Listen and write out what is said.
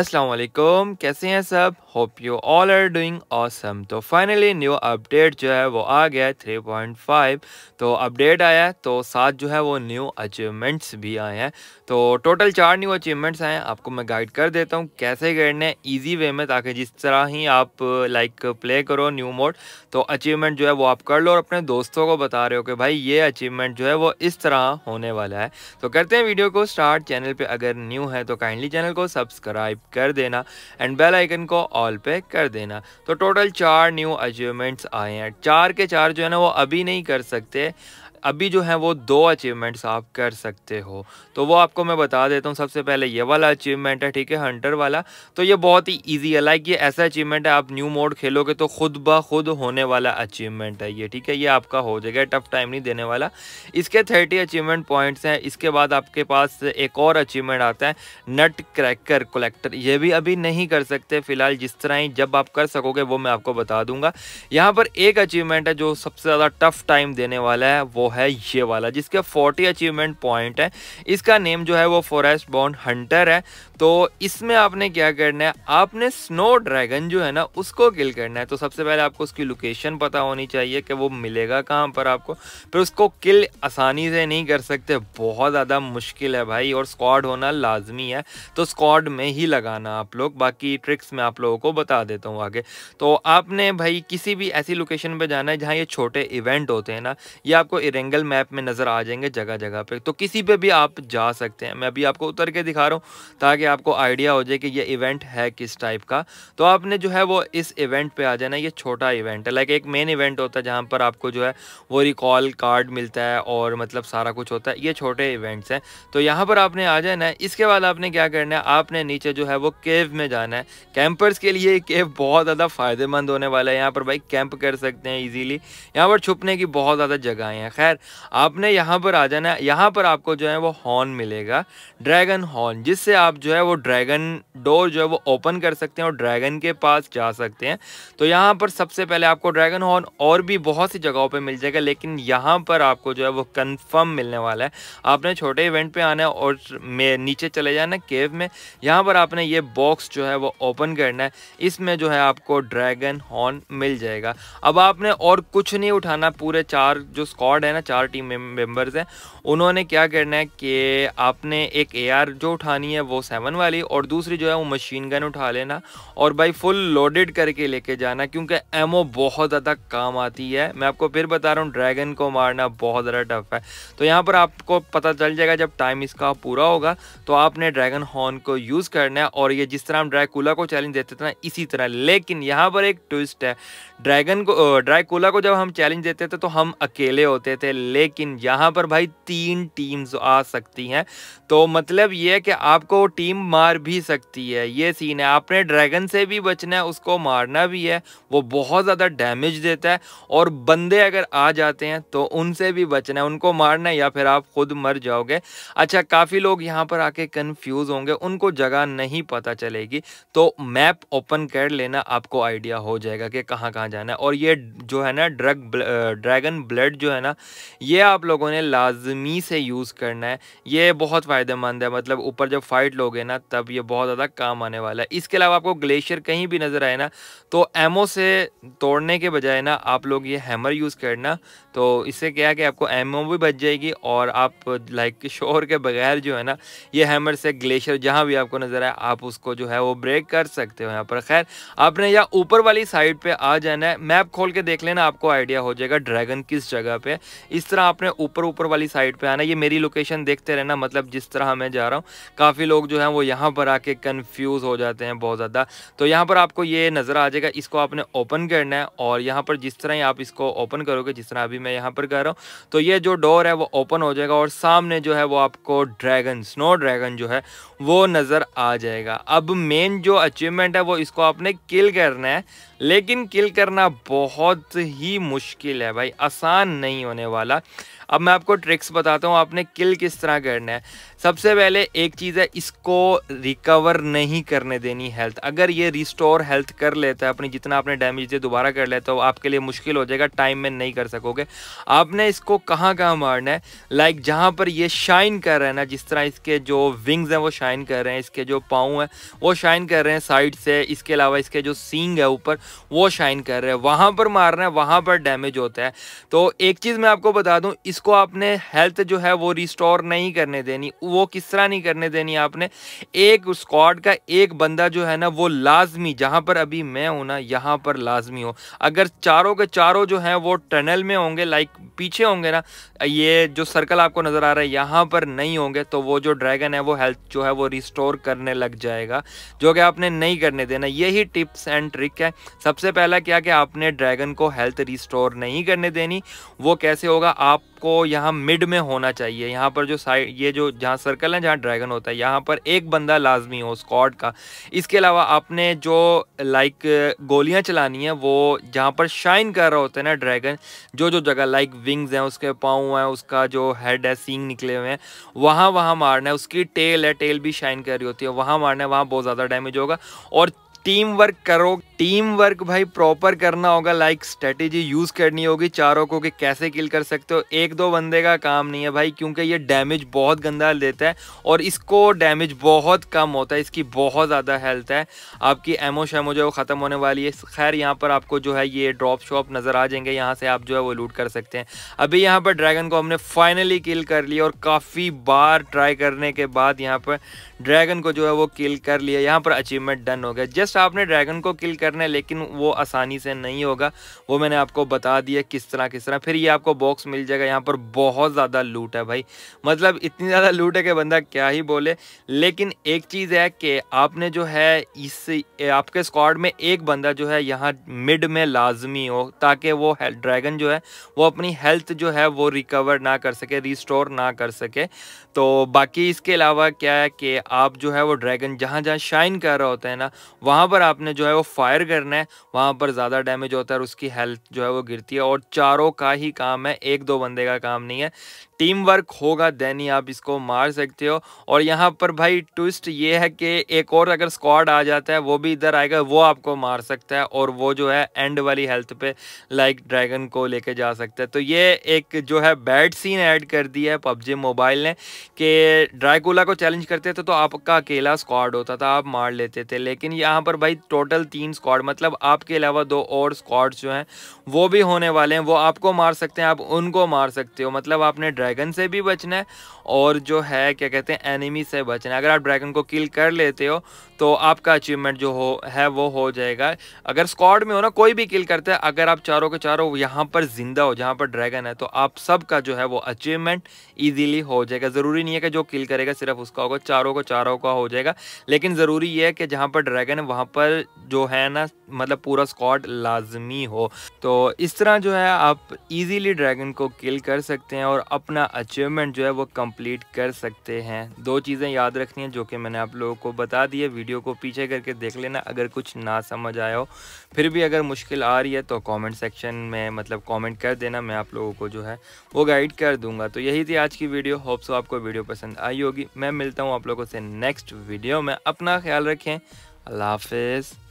असलकुम कैसे हैं सब hope you all are doing awesome तो फाइनली न्यू अपडेट जो है वो आ गया है 3.5 तो अपडेट आया तो साथ जो है वो न्यू अचीवमेंट्स भी आए हैं तो टोटल चार न्यू अचीवमेंट्स आए हैं आपको मैं गाइड कर देता हूँ कैसे करने ईजी वे में ताकि जिस तरह ही आप लाइक प्ले करो न्यू मोड तो अचीवमेंट जो है वो आप कर लो और अपने दोस्तों को बता रहे हो कि भाई ये अचीवमेंट जो है वो इस तरह होने वाला है तो करते हैं वीडियो को स्टार्ट चैनल पर अगर न्यू है तो काइंडली चैनल को सब्सक्राइब कर देना एंड बेल आइकन को और ऑल पे कर देना तो टोटल चार न्यू अचीवमेंट्स आए हैं चार के चार जो है ना वो अभी नहीं कर सकते अभी जो है वो दो अचीवमेंट्स आप कर सकते हो तो वो आपको मैं बता देता हूँ सबसे पहले ये वाला अचीवमेंट है ठीक है हंटर वाला तो ये बहुत ही ईजी है लाइक ये ऐसा अचीवमेंट है आप न्यू मोड खेलोगे तो खुद ब खुद होने वाला अचीवमेंट है ये ठीक है ये आपका हो जाएगा टफ टाइम नहीं देने वाला इसके थर्टी अचीवमेंट पॉइंट्स हैं इसके बाद आपके पास एक और अचीवमेंट आता है नट क्रैकर कलेक्टर ये भी अभी नहीं कर सकते फिलहाल जिस तरह ही जब आप कर सकोगे वो मैं आपको बता दूंगा यहाँ पर एक अचीवमेंट है जो सबसे ज़्यादा टफ टाइम देने वाला है वो है ये वाला जिसके 40 अचीवमेंट पॉइंट है इसका नेम जो है वो फॉरेस्ट बॉन्ड हंटर है तो इसमें आपने क्या करना है आपने स्नो ड्रैगन जो है ना उसको किल करना है तो सबसे पहले आपको उसकी लोकेशन पता होनी चाहिए कि वो मिलेगा कहाँ पर आपको फिर उसको किल आसानी से नहीं कर सकते बहुत ज़्यादा मुश्किल है भाई और स्क्वाड होना लाजमी है तो स्क्वाड में ही लगाना आप लोग बाकी ट्रिक्स मैं आप लोगों को बता देता हूँ आगे तो आपने भाई किसी भी ऐसी लोकेशन पर जाना है जहाँ ये छोटे इवेंट होते हैं ना ये आपको ट्रायंगल मैप में नज़र आ जाएंगे जगह जगह पे तो किसी पे भी आप जा सकते हैं मैं अभी आपको उतर के दिखा रहा हूँ ताकि आपको आइडिया हो जाए कि ये इवेंट है किस टाइप का तो आपने जो है वो इस इवेंट पे आ जाना ये छोटा इवेंट है लाइक एक मेन इवेंट होता है जहाँ पर आपको जो है वो रिकॉल कार्ड मिलता है और मतलब सारा कुछ होता है ये छोटे इवेंट्स हैं तो यहाँ पर आपने आ जाना है इसके बाद आपने क्या करना है आपने नीचे जो है वो केव में जाना है कैंपर्स के लिए केव बहुत ज़्यादा फ़ायदेमंद होने वाला है यहाँ पर भाई कैंप कर सकते हैं ईजीली यहाँ पर छुपने की बहुत ज़्यादा जगह हैं खैर खैर आपने यहाँ पर आ जाना है यहाँ पर आपको जो है वो हॉर्न मिलेगा ड्रैगन हॉर्न जिससे आप जो है वो ड्रैगन डोर जो है वो ओपन कर सकते हैं और ड्रैगन के पास जा सकते हैं तो यहाँ पर सबसे पहले आपको ड्रैगन हॉर्न और भी बहुत सी जगहों पर मिल जाएगा लेकिन यहाँ पर आपको जो है वो कन्फर्म मिलने वाला है आपने छोटे इवेंट पर आना है और नीचे चले जाना केव में यहाँ पर आपने ये बॉक्स जो है वो ओपन करना है इसमें जो है आपको ड्रैगन हॉर्न मिल जाएगा अब आपने और कुछ नहीं उठाना पूरे चार जो स्कॉड है हैं ना चार टीम मेंबर्स हैं उन्होंने क्या करना है कि आपने एक एआर जो उठानी है वो सेवन वाली और दूसरी जो है वो मशीन गन उठा लेना और भाई फुल लोडेड करके लेके जाना क्योंकि एमओ बहुत ज़्यादा काम आती है मैं आपको फिर बता रहा हूँ ड्रैगन को मारना बहुत ज़्यादा टफ है तो यहाँ पर आपको पता चल जाएगा जब टाइम इसका पूरा होगा तो आपने ड्रैगन हॉर्न को यूज़ करना है और ये जिस तरह हम ड्रैकुला को चैलेंज देते थे ना इसी तरह लेकिन यहाँ पर एक ट्विस्ट है ड्रैगन को ड्रैकुला को जब हम चैलेंज देते थे तो हम अकेले होते थे थे लेकिन यहाँ पर भाई तीन टीम्स आ सकती हैं तो मतलब ये है कि आपको टीम मार भी सकती है ये सीन है आपने ड्रैगन से भी बचना है उसको मारना भी है वो बहुत ज़्यादा डैमेज देता है और बंदे अगर आ जाते हैं तो उनसे भी बचना है उनको मारना है या फिर आप खुद मर जाओगे अच्छा काफ़ी लोग यहाँ पर आके कन्फ्यूज़ होंगे उनको जगह नहीं पता चलेगी तो मैप ओपन कर लेना आपको आइडिया हो जाएगा कि कहाँ कहाँ जाना है और ये जो है ना ड्रग ड्रैगन ब्लड जो है ना ये आप लोगों ने लाजमी से यूज़ करना है ये बहुत फ़ायदेमंद है मतलब ऊपर जब फाइट लोगे ना तब ये बहुत ज़्यादा काम आने वाला है इसके अलावा आपको ग्लेशियर कहीं भी नज़र आए ना तो एमओ से तोड़ने के बजाय ना आप लोग ये हैमर यूज़ करना तो इससे क्या है कि आपको एमओ भी बच जाएगी और आप लाइक शोर के बगैर जो है ना ये हैमर से ग्लेशियर जहाँ भी आपको नज़र आए आप उसको जो है वो ब्रेक कर सकते हो यहाँ पर खैर आपने या ऊपर वाली साइड पर आ जाना है मैप खोल के देख लेना आपको आइडिया हो जाएगा ड्रैगन किस जगह पर इस तरह आपने ऊपर ऊपर वाली साइड पे आना ये मेरी लोकेशन देखते रहना मतलब जिस तरह मैं जा रहा हूँ काफ़ी लोग जो हैं वो यहाँ पर आके कन्फ्यूज़ हो जाते हैं बहुत ज़्यादा तो यहाँ पर आपको ये नज़र आ जाएगा इसको आपने ओपन करना है और यहाँ पर जिस तरह ही आप इसको ओपन करोगे जिस तरह अभी मैं यहाँ पर कर रहा हूँ तो ये जो डोर है वो ओपन हो जाएगा और सामने जो है वो आपको ड्रैगन स्नो ड्रैगन जो है वो नज़र आ जाएगा अब मेन जो अचीवमेंट है वो इसको आपने किल करना है लेकिन किल करना बहुत ही मुश्किल है भाई आसान नहीं होने वाला अब मैं आपको ट्रिक्स बताता हूँ आपने किल किस तरह करना है सबसे पहले एक चीज़ है इसको रिकवर नहीं करने देनी हेल्थ अगर ये रिस्टोर हेल्थ कर लेता है अपनी जितना आपने डैमेज दे दोबारा कर लेता तो आपके लिए मुश्किल हो जाएगा टाइम में नहीं कर सकोगे आपने इसको कहाँ कहाँ मारना है लाइक जहाँ पर ये शाइन कर रहे हैं ना जिस तरह इसके जो विंग्स हैं वो शाइन कर रहे हैं इसके जो पाँव हैं वो शाइन कर रहे हैं साइड से इसके अलावा इसके जो सींग है ऊपर वो शाइन कर रहे हैं वहाँ पर मारना है वहाँ पर डैमेज होता है तो एक चीज़ मैं आपको बता दूँ इस इसको आपने हेल्थ जो है वो रिस्टोर नहीं करने देनी वो किस तरह नहीं करने देनी आपने एक स्क्वाड का एक बंदा जो है ना वो लाजमी जहाँ पर अभी मैं हूँ ना यहाँ पर लाजमी हो अगर चारों के चारों जो हैं वो टनल में होंगे लाइक पीछे होंगे ना ये जो सर्कल आपको नज़र आ रहा है यहाँ पर नहीं होंगे तो वो जो ड्रैगन है वो हेल्थ जो है वो रिस्टोर करने लग जाएगा जो कि आपने नहीं करने देना यही टिप्स एंड ट्रिक है सबसे पहला क्या कि आपने ड्रैगन को हेल्थ रिस्टोर नहीं करने देनी वो कैसे होगा आप को यहाँ मिड में होना चाहिए यहाँ पर जो साइड ये जो जहाँ सर्कल है जहाँ ड्रैगन होता है यहाँ पर एक बंदा लाजमी हो स्कॉट का इसके अलावा आपने जो लाइक गोलियाँ चलानी हैं वो जहाँ पर शाइन कर रहा होता है ना ड्रैगन जो जो जगह लाइक विंग्स हैं उसके पाँव हैं उसका जो हेड है सींग निकले हुए हैं वहाँ वहाँ मारना है उसकी टेल है टेल भी शाइन कर रही होती है वहाँ मारना है वहाँ बहुत ज़्यादा डैमेज होगा और टीम वर्क करो टीम वर्क भाई प्रॉपर करना होगा लाइक स्ट्रेटेजी यूज करनी होगी चारों को कि कैसे किल कर सकते हो एक दो बंदे का काम नहीं है भाई क्योंकि ये डैमेज बहुत गंदा देता है और इसको डैमेज बहुत कम होता है इसकी बहुत ज़्यादा हेल्थ है आपकी एमो शेमो जो है वो ख़त्म होने वाली है खैर यहाँ पर आपको जो है ये ड्रॉप शॉप नज़र आ जाएंगे यहाँ से आप जो है वो लूट कर सकते हैं अभी यहाँ पर ड्रैगन को हमने फाइनली किल कर लिया और काफ़ी बार ट्राई करने के बाद यहाँ पर ड्रैगन को जो है वो किल कर लिया यहाँ पर अचीवमेंट डन हो गया जस्ट फर्स्ट आपने ड्रैगन को किल करना है लेकिन वो आसानी से नहीं होगा वो मैंने आपको बता दिया किस तरह किस तरह फिर ये आपको बॉक्स मिल जाएगा यहाँ पर बहुत ज़्यादा लूट है भाई मतलब इतनी ज़्यादा लूट है कि बंदा क्या ही बोले लेकिन एक चीज़ है कि आपने जो है इस आपके स्क्वाड में एक बंदा जो है यहाँ मिड में लाजमी हो ताकि वो ड्रैगन जो है वो अपनी हेल्थ जो है वो रिकवर ना कर सके रिस्टोर ना कर सके तो बाकी इसके अलावा क्या है कि आप जो है वो ड्रैगन जहाँ जहाँ शाइन कर रहे होते हैं ना वहाँ वहाँ पर आपने जो है वो फायर करना है वहाँ पर ज़्यादा डैमेज होता है और उसकी हेल्थ जो है वो गिरती है और चारों का ही काम है एक दो बंदे का काम नहीं है टीम वर्क होगा देन ही आप इसको मार सकते हो और यहाँ पर भाई ट्विस्ट ये है कि एक और अगर स्क्वाड आ जाता है वो भी इधर आएगा वो आपको मार सकता है और वो जो है एंड वाली हेल्थ पे लाइक ड्रैगन को लेके जा सकता है तो ये एक जो है बैड सीन ऐड कर दिया है पबजी मोबाइल ने कि ड्राइकूला को चैलेंज करते थे तो आपका अकेला स्क्वाड होता था आप मार लेते थे लेकिन यहाँ पर और भाई टोटल तीन स्क्वाड मतलब आपके अलावा दो और स्क्वाड जो हैं वो भी होने वाले हैं वो आपको मार सकते हैं आप उनको मार सकते हो मतलब आपने ड्रैगन से भी बचना है और जो है क्या कहते हैं एनिमी से बचना है अगर आप ड्रैगन को किल कर लेते हो तो आपका अचीवमेंट जो हो है वो हो जाएगा अगर स्क्वाड में हो ना कोई भी किल करता है अगर आप चारों के चारों यहाँ पर ज़िंदा हो जहाँ पर ड्रैगन है तो आप सब का जो है वो अचीवमेंट ईजिली हो जाएगा ज़रूरी नहीं है कि जो किल करेगा सिर्फ उसका होगा चारों को चारों का हो जाएगा लेकिन ज़रूरी ये है कि जहाँ पर ड्रैगन है वहाँ वहाँ पर जो है ना मतलब पूरा स्कॉट लाजमी हो तो इस तरह जो है आप इजीली ड्रैगन को किल कर सकते हैं और अपना अचीवमेंट जो है वो कंप्लीट कर सकते हैं दो चीज़ें याद रखनी है जो कि मैंने आप लोगों को बता दी है वीडियो को पीछे करके देख लेना अगर कुछ ना समझ आया हो फिर भी अगर मुश्किल आ रही है तो कॉमेंट सेक्शन में मतलब कॉमेंट कर देना मैं आप लोगों को जो है वो गाइड कर दूंगा तो यही थी आज की वीडियो होप्स आपको वीडियो पसंद आई होगी मैं मिलता हूँ आप लोगों से नेक्स्ट वीडियो में अपना ख्याल रखें Allah Hafiz.